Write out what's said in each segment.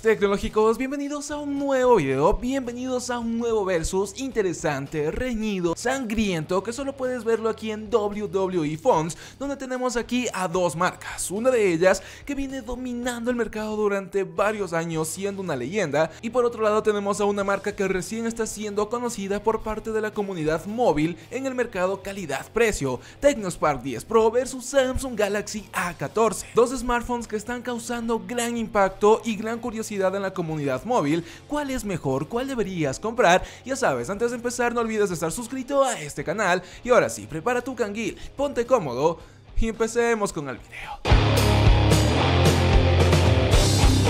tecnológicos, bienvenidos a un nuevo video, bienvenidos a un nuevo versus interesante, reñido, sangriento, que solo puedes verlo aquí en WWE Fonts, donde tenemos aquí a dos marcas, una de ellas que viene dominando el mercado durante varios años siendo una leyenda, y por otro lado tenemos a una marca que recién está siendo conocida por parte de la comunidad móvil en el mercado calidad-precio, Tecnospark 10 Pro versus Samsung Galaxy A14, dos smartphones que están causando gran impacto y gran curiosidad en la comunidad móvil, cuál es mejor, cuál deberías comprar. Ya sabes, antes de empezar no olvides estar suscrito a este canal y ahora sí, prepara tu canguil, ponte cómodo y empecemos con el video.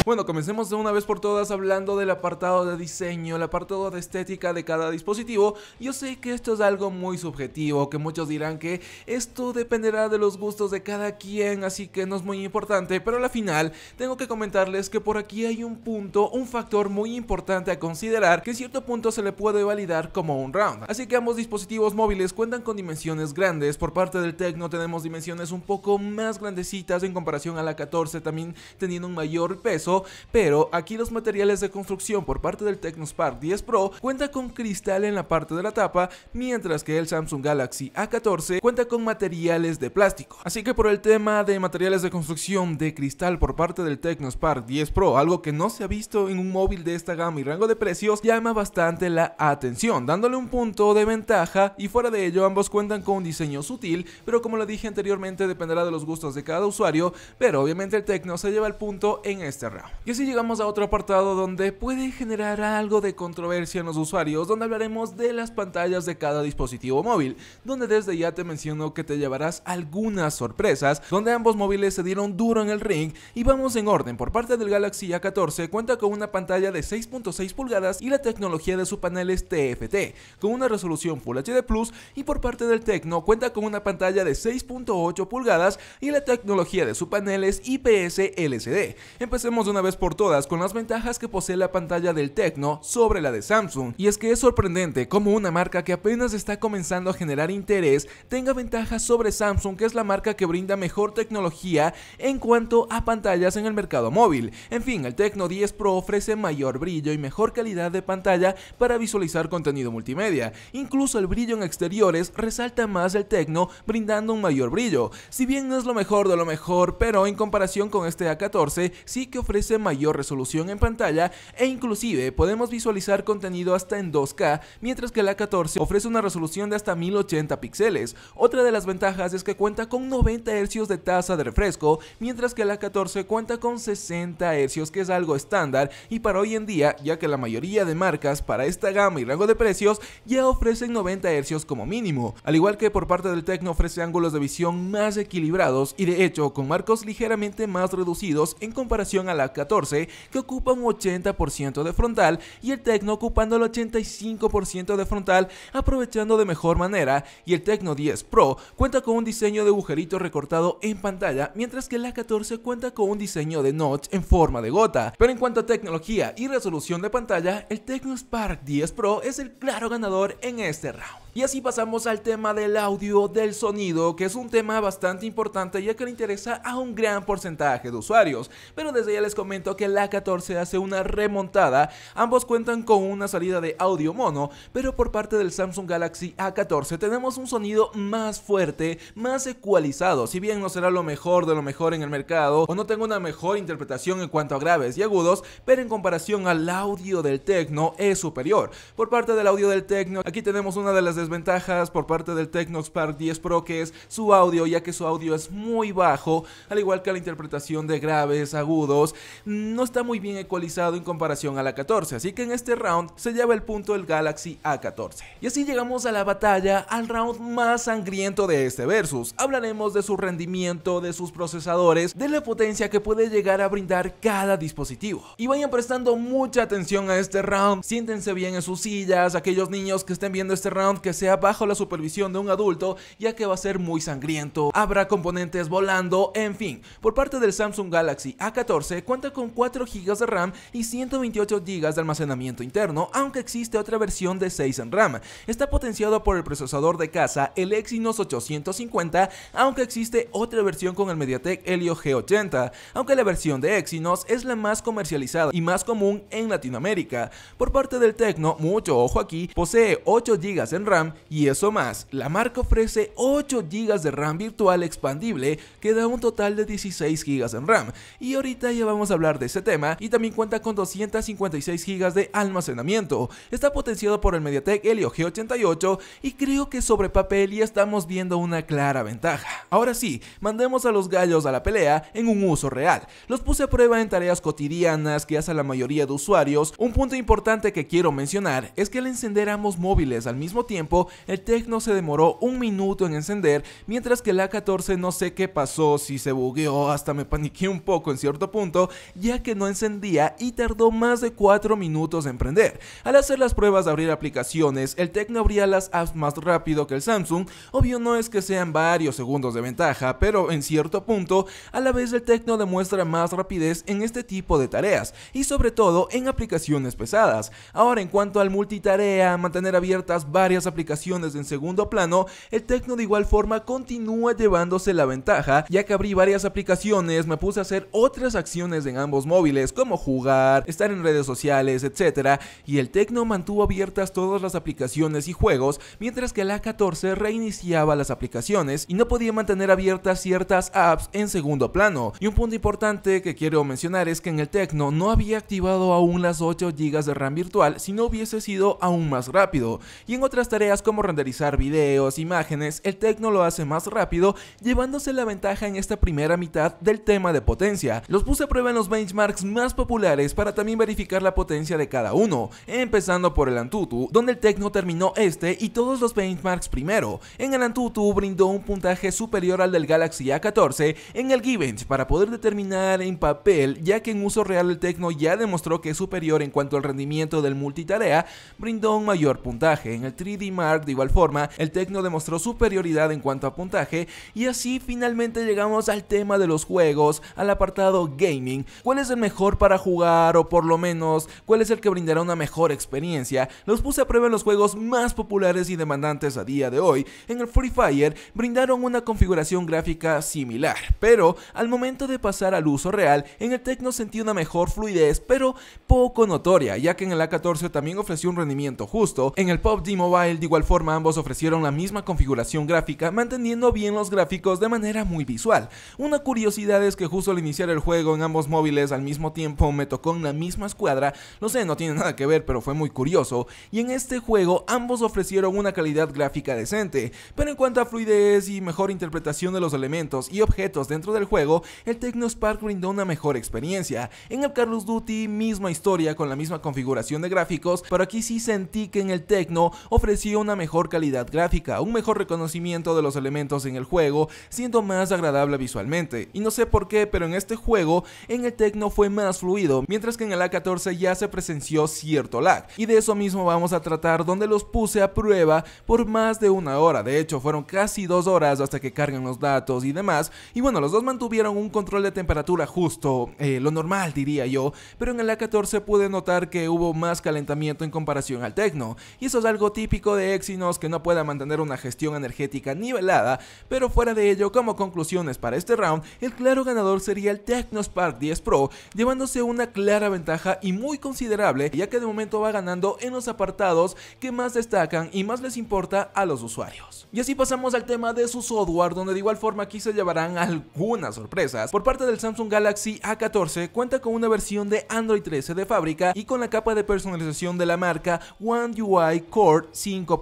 Bueno, comencemos de una vez por todas hablando del apartado de diseño, el apartado de estética de cada dispositivo. Yo sé que esto es algo muy subjetivo, que muchos dirán que esto dependerá de los gustos de cada quien, así que no es muy importante, pero al final tengo que comentarles que por aquí hay un punto, un factor muy importante a considerar que en cierto punto se le puede validar como un round. Así que ambos dispositivos móviles cuentan con dimensiones grandes, por parte del Tecno tenemos dimensiones un poco más grandecitas en comparación a la 14, también teniendo un mayor peso, pero aquí los materiales de construcción por parte del Tecno Spark 10 Pro cuenta con cristal en la parte de la tapa, mientras que el Samsung Galaxy A14 cuenta con materiales de plástico. Así que por el tema de materiales de construcción de cristal por parte del Tecno Spark 10 Pro, algo que no se ha visto en un móvil de esta gama y rango de precios, llama bastante la atención, dándole un punto de ventaja y fuera de ello ambos cuentan con un diseño sutil, pero como lo dije anteriormente dependerá de los gustos de cada usuario, pero obviamente el Tecno se lleva el punto en este round. Y así llegamos a otro apartado donde puede generar algo de controversia en los usuarios, donde hablaremos de las pantallas de cada dispositivo móvil, donde desde ya te menciono que te llevarás algunas sorpresas, donde ambos móviles se dieron duro en el ring y vamos en orden. Por parte del Galaxy A14 cuenta con una pantalla de 6.6 pulgadas y la tecnología de su panel es TFT, con una resolución Full HD Plus y por parte del Tecno cuenta con una pantalla de 6.8 pulgadas y la tecnología de su panel es IPS LCD. Empecemos de vez por todas con las ventajas que posee la pantalla del Tecno sobre la de Samsung. Y es que es sorprendente cómo una marca que apenas está comenzando a generar interés tenga ventajas sobre Samsung, que es la marca que brinda mejor tecnología en cuanto a pantallas en el mercado móvil. En fin, el Tecno 10 Pro ofrece mayor brillo y mejor calidad de pantalla para visualizar contenido multimedia. Incluso el brillo en exteriores resalta más el Tecno, brindando un mayor brillo. Si bien no es lo mejor de lo mejor, pero en comparación con este A14 sí que ofrece mayor resolución en pantalla e inclusive podemos visualizar contenido hasta en 2K, mientras que la 14 ofrece una resolución de hasta 1080 píxeles. Otra de las ventajas es que cuenta con 90 Hz de tasa de refresco, mientras que la 14 cuenta con 60 Hz, que es algo estándar y para hoy en día, ya que la mayoría de marcas para esta gama y rango de precios ya ofrecen 90 Hz como mínimo, al igual que por parte del Tecno ofrece ángulos de visión más equilibrados y de hecho con marcos ligeramente más reducidos en comparación a la 14, que ocupa un 80% de frontal, y el Tecno ocupando el 85% de frontal, aprovechando de mejor manera, y el Tecno 10 Pro cuenta con un diseño de agujerito recortado en pantalla, mientras que la 14 cuenta con un diseño de notch en forma de gota. Pero en cuanto a tecnología y resolución de pantalla, el Tecno Spark 10 Pro es el claro ganador en este round. Y así pasamos al tema del audio del sonido, que es un tema bastante importante ya que le interesa a un gran porcentaje de usuarios. Pero desde ya les comento que la 14 hace una remontada, ambos cuentan con una salida de audio mono, pero por parte del Samsung Galaxy A14 tenemos un sonido más fuerte, más ecualizado, si bien no será lo mejor de lo mejor en el mercado o no tengo una mejor interpretación en cuanto a graves y agudos, pero en comparación al audio del Tecno es superior. Por parte del audio del Tecno, aquí tenemos una de las ventajas por parte del Tecnox Park 10 Pro que es su audio, ya que su audio es muy bajo, al igual que la interpretación de graves, agudos, no está muy bien ecualizado en comparación a la 14, así que en este round se lleva el punto el Galaxy A14. Y así llegamos a la batalla, al round más sangriento de este versus. Hablaremos de su rendimiento, de sus procesadores, de la potencia que puede llegar a brindar cada dispositivo. Y vayan prestando mucha atención a este round, siéntense bien en sus sillas, aquellos niños que estén viendo este round que sea bajo la supervisión de un adulto ya que va a ser muy sangriento. Habrá componentes volando, en fin. Por parte del Samsung Galaxy A14 cuenta con 4 GB de RAM y 128 GB de almacenamiento interno, aunque existe otra versión de 6 en RAM. Está potenciado por el procesador de casa, el Exynos 850, aunque existe otra versión con el MediaTek Helio G80, aunque la versión de Exynos es la más comercializada y más común en Latinoamérica. Por parte del Tecno, mucho ojo aquí, posee 8 GB en RAM y eso más. La marca ofrece 8 GB de RAM virtual expandible que da un total de 16 GB en RAM y ahorita ya vamos a hablar de ese tema y también cuenta con 256 GB de almacenamiento. Está potenciado por el MediaTek Helio G88 y creo que sobre papel ya estamos viendo una clara ventaja. Ahora sí, mandemos a los gallos a la pelea en un uso real. Los puse a prueba en tareas cotidianas que hace la mayoría de usuarios. Un punto importante que quiero mencionar es que al encender ambos móviles al mismo tiempo el Tecno se demoró un minuto en encender, mientras que la 14 no sé qué pasó, si se bugueó, hasta me paniqué un poco en cierto punto, ya que no encendía y tardó más de 4 minutos en prender. Al hacer las pruebas de abrir aplicaciones, el Tecno abría las apps más rápido que el Samsung, obvio no es que sean varios segundos de ventaja, pero en cierto punto, a la vez el Tecno demuestra más rapidez en este tipo de tareas, y sobre todo en aplicaciones pesadas. Ahora en cuanto al multitarea, mantener abiertas varias aplicaciones, aplicaciones en segundo plano, el Tecno de igual forma continúa llevándose la ventaja, ya que abrí varias aplicaciones, me puse a hacer otras acciones en ambos móviles, como jugar, estar en redes sociales, etc. Y el Tecno mantuvo abiertas todas las aplicaciones y juegos, mientras que la 14 reiniciaba las aplicaciones y no podía mantener abiertas ciertas apps en segundo plano. Y un punto importante que quiero mencionar es que en el Tecno no había activado aún las 8 GB de RAM virtual si no hubiese sido aún más rápido. Y en otras tareas como renderizar videos, imágenes, el Tecno lo hace más rápido, llevándose la ventaja en esta primera mitad del tema de potencia. Los puse a prueba en los benchmarks más populares para también verificar la potencia de cada uno, empezando por el Antutu, donde el Tecno terminó este y todos los benchmarks primero. En el Antutu brindó un puntaje superior al del Galaxy A14 en el Givench para poder determinar en papel, ya que en uso real el Tecno ya demostró que es superior en cuanto al rendimiento del multitarea, brindó un mayor puntaje. En el 3D de igual forma, el Tecno demostró superioridad en cuanto a puntaje y así finalmente llegamos al tema de los juegos, al apartado gaming. ¿Cuál es el mejor para jugar o por lo menos cuál es el que brindará una mejor experiencia? Los puse a prueba en los juegos más populares y demandantes a día de hoy. En el Free Fire brindaron una configuración gráfica similar, pero al momento de pasar al uso real, en el Tecno sentí una mejor fluidez, pero poco notoria, ya que en el A14 también ofreció un rendimiento justo. En el PUBG Mobile igual forma, ambos ofrecieron la misma configuración gráfica, manteniendo bien los gráficos de manera muy visual. Una curiosidad es que justo al iniciar el juego en ambos móviles al mismo tiempo me tocó en la misma escuadra, no sé, no tiene nada que ver, pero fue muy curioso, y en este juego ambos ofrecieron una calidad gráfica decente, pero en cuanto a fluidez y mejor interpretación de los elementos y objetos dentro del juego, el Tecno Spark brindó una mejor experiencia. En el Carlos Duty, misma historia con la misma configuración de gráficos, pero aquí sí sentí que en el Tecno ofreció una mejor calidad gráfica, un mejor reconocimiento de los elementos en el juego, siendo más agradable visualmente. Y no sé por qué, pero en este juego, en el Tecno fue más fluido, mientras que en el A14 ya se presenció cierto lag. Y de eso mismo vamos a tratar, donde los puse a prueba por más de una hora. De hecho, fueron casi dos horas hasta que cargan los datos y demás. Y bueno, los dos mantuvieron un control de temperatura justo, eh, lo normal diría yo, pero en el A14 pude notar que hubo más calentamiento en comparación al Tecno. Y eso es algo típico de Exynos que no pueda mantener una gestión energética nivelada, pero fuera de ello, como conclusiones para este round, el claro ganador sería el Technospark 10 Pro, llevándose una clara ventaja y muy considerable, ya que de momento va ganando en los apartados que más destacan y más les importa a los usuarios. Y así pasamos al tema de su software, donde de igual forma aquí se llevarán algunas sorpresas. Por parte del Samsung Galaxy A14 cuenta con una versión de Android 13 de fábrica y con la capa de personalización de la marca One UI Core 5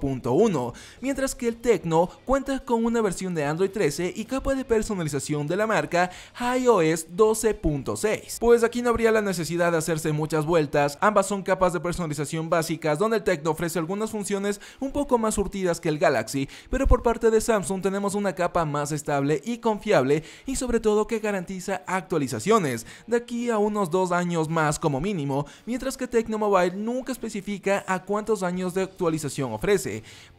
mientras que el Tecno cuenta con una versión de Android 13 y capa de personalización de la marca iOS 12.6. Pues aquí no habría la necesidad de hacerse muchas vueltas, ambas son capas de personalización básicas donde el Tecno ofrece algunas funciones un poco más surtidas que el Galaxy, pero por parte de Samsung tenemos una capa más estable y confiable y sobre todo que garantiza actualizaciones de aquí a unos dos años más como mínimo, mientras que Tecno Mobile nunca especifica a cuántos años de actualización ofrece.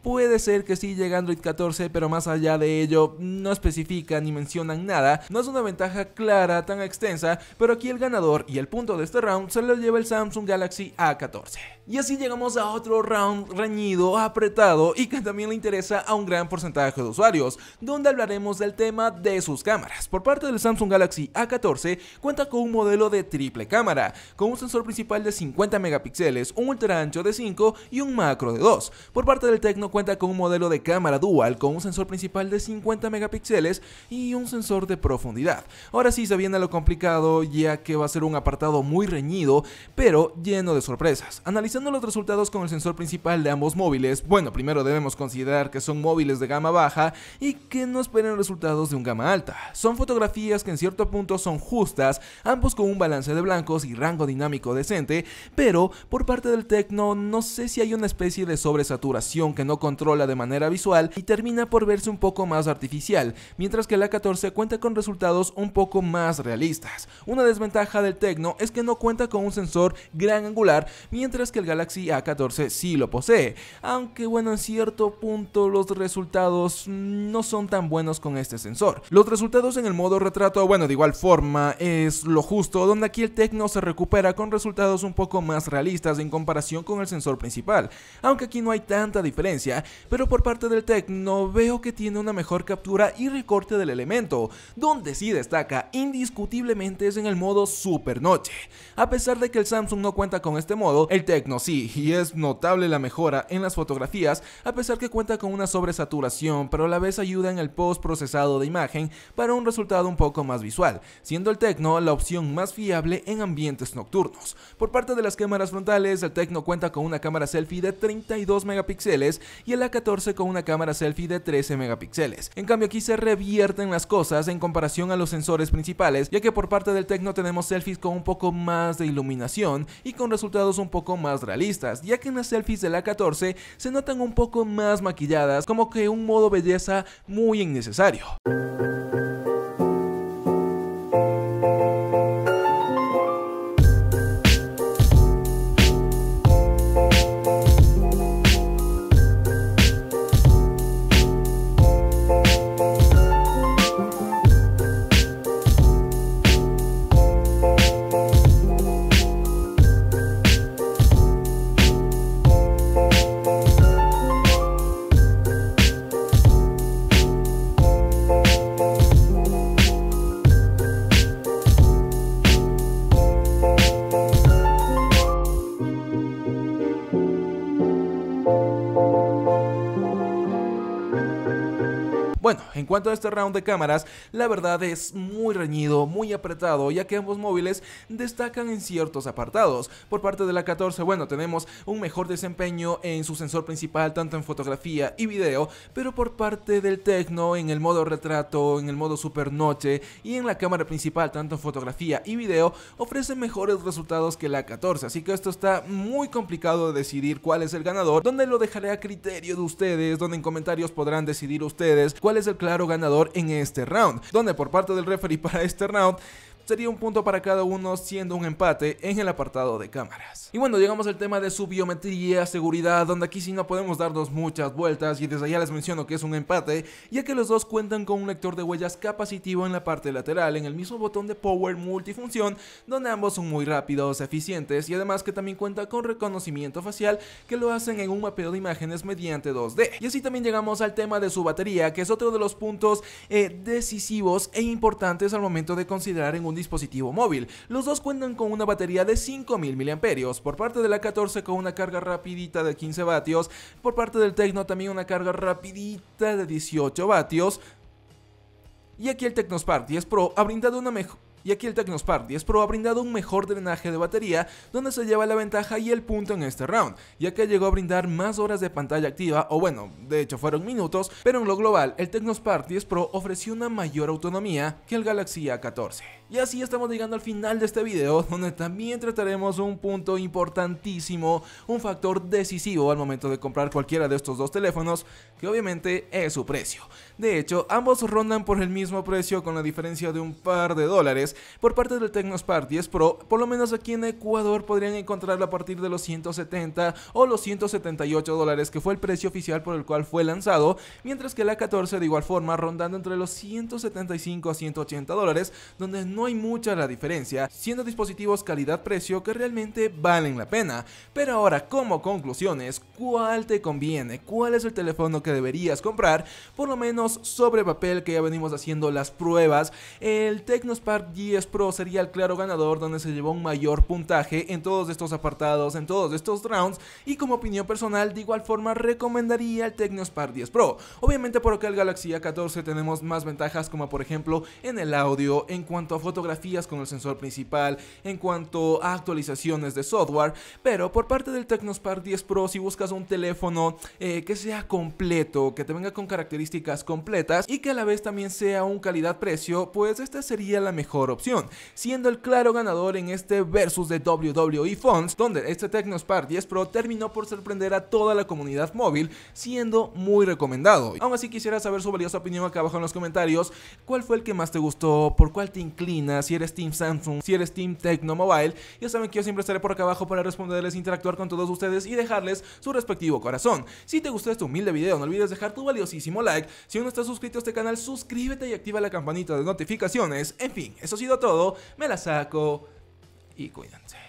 Puede ser que sí llegue Android 14, pero más allá de ello no especifican ni mencionan nada. No es una ventaja clara tan extensa, pero aquí el ganador y el punto de este round se lo lleva el Samsung Galaxy A14. Y así llegamos a otro round reñido, apretado y que también le interesa a un gran porcentaje de usuarios, donde hablaremos del tema de sus cámaras. Por parte del Samsung Galaxy A14 cuenta con un modelo de triple cámara, con un sensor principal de 50 megapíxeles, un ultra ancho de 5 y un macro de 2 parte del Tecno cuenta con un modelo de cámara dual con un sensor principal de 50 megapíxeles y un sensor de profundidad. Ahora sí se viene lo complicado ya que va a ser un apartado muy reñido pero lleno de sorpresas. Analizando los resultados con el sensor principal de ambos móviles, bueno primero debemos considerar que son móviles de gama baja y que no esperen resultados de un gama alta. Son fotografías que en cierto punto son justas, ambos con un balance de blancos y rango dinámico decente, pero por parte del Tecno no sé si hay una especie de sobresatura que no controla de manera visual y termina por verse un poco más artificial, mientras que el a 14 cuenta con resultados un poco más realistas. Una desventaja del Tecno es que no cuenta con un sensor gran angular, mientras que el Galaxy A14 sí lo posee, aunque bueno, en cierto punto los resultados no son tan buenos con este sensor. Los resultados en el modo retrato, bueno, de igual forma es lo justo, donde aquí el Tecno se recupera con resultados un poco más realistas en comparación con el sensor principal, aunque aquí no hay tan diferencia, pero por parte del Tecno veo que tiene una mejor captura y recorte del elemento, donde sí destaca indiscutiblemente es en el modo Super Noche. A pesar de que el Samsung no cuenta con este modo, el Tecno sí, y es notable la mejora en las fotografías, a pesar que cuenta con una sobresaturación, pero a la vez ayuda en el post procesado de imagen para un resultado un poco más visual, siendo el Tecno la opción más fiable en ambientes nocturnos. Por parte de las cámaras frontales, el Tecno cuenta con una cámara selfie de 32 megapíxeles y el A14 con una cámara selfie de 13 megapíxeles. En cambio aquí se revierten las cosas en comparación a los sensores principales, ya que por parte del Tecno tenemos selfies con un poco más de iluminación y con resultados un poco más realistas, ya que en las selfies del A14 se notan un poco más maquilladas, como que un modo belleza muy innecesario. En cuanto a este round de cámaras, la verdad es muy reñido, muy apretado, ya que ambos móviles destacan en ciertos apartados. Por parte de la 14, bueno, tenemos un mejor desempeño en su sensor principal, tanto en fotografía y video, pero por parte del Tecno, en el modo retrato, en el modo super noche y en la cámara principal, tanto en fotografía y video, ofrece mejores resultados que la 14, así que esto está muy complicado de decidir cuál es el ganador, donde lo dejaré a criterio de ustedes, donde en comentarios podrán decidir ustedes cuál es el clave ganador en este round, donde por parte del referee para este round sería un punto para cada uno siendo un empate en el apartado de cámaras. Y bueno, llegamos al tema de su biometría, seguridad, donde aquí si no podemos darnos muchas vueltas y desde allá les menciono que es un empate, ya que los dos cuentan con un lector de huellas capacitivo en la parte lateral, en el mismo botón de power multifunción, donde ambos son muy rápidos, eficientes y además que también cuenta con reconocimiento facial que lo hacen en un mapeo de imágenes mediante 2D. Y así también llegamos al tema de su batería, que es otro de los puntos eh, decisivos e importantes al momento de considerar en un dispositivo móvil. Los dos cuentan con una batería de 5.000 mAh, por parte de la 14 con una carga rapidita de 15 vatios, por parte del Tecno también una carga rapidita de 18 vatios, y aquí el TecnoSpar 10 Pro ha brindado una, mejor y aquí el Spark 10 Pro ha brindado un mejor drenaje de batería donde se lleva la ventaja y el punto en este round, ya que llegó a brindar más horas de pantalla activa o bueno, de hecho fueron minutos, pero en lo global el Spark 10 Pro ofreció una mayor autonomía que el Galaxy A14. Y así estamos llegando al final de este video donde también trataremos un punto importantísimo, un factor decisivo al momento de comprar cualquiera de estos dos teléfonos, que obviamente es su precio. De hecho, ambos rondan por el mismo precio con la diferencia de un par de dólares, por parte del Tecnospar 10 Pro, por lo menos aquí en Ecuador podrían encontrarlo a partir de los 170 o los 178 dólares que fue el precio oficial por el cual fue lanzado, mientras que la 14 de igual forma rondando entre los 175 a 180 dólares, donde no hay mucha la diferencia, siendo dispositivos calidad-precio que realmente valen la pena. Pero ahora, como conclusiones, ¿cuál te conviene? ¿Cuál es el teléfono que deberías comprar? Por lo menos sobre papel que ya venimos haciendo las pruebas, el Tecnospark 10 10 Pro sería el claro ganador donde se llevó un mayor puntaje en todos estos apartados, en todos estos rounds y como opinión personal de igual forma recomendaría el Tecnospar 10 Pro. Obviamente por acá el Galaxy A14 tenemos más ventajas como por ejemplo en el audio, en cuanto a fotografías con el sensor principal, en cuanto a actualizaciones de software, pero por parte del Tecnospar 10 Pro si buscas un teléfono eh, que sea completo, que te venga con características completas y que a la vez también sea un calidad-precio, pues esta sería la mejor opción, siendo el claro ganador en este versus de WWE Fonts, donde este Tecno Spar 10 Pro terminó por sorprender a toda la comunidad móvil, siendo muy recomendado. Aún así quisiera saber su valiosa opinión acá abajo en los comentarios, cuál fue el que más te gustó, por cuál te inclinas, si eres Team Samsung, si eres Team Tecno Mobile, ya saben que yo siempre estaré por acá abajo para responderles, interactuar con todos ustedes y dejarles su respectivo corazón. Si te gustó este humilde video, no olvides dejar tu valiosísimo like, si aún no estás suscrito a este canal, suscríbete y activa la campanita de notificaciones, en fin, eso sido todo. Me la saco y cuídense.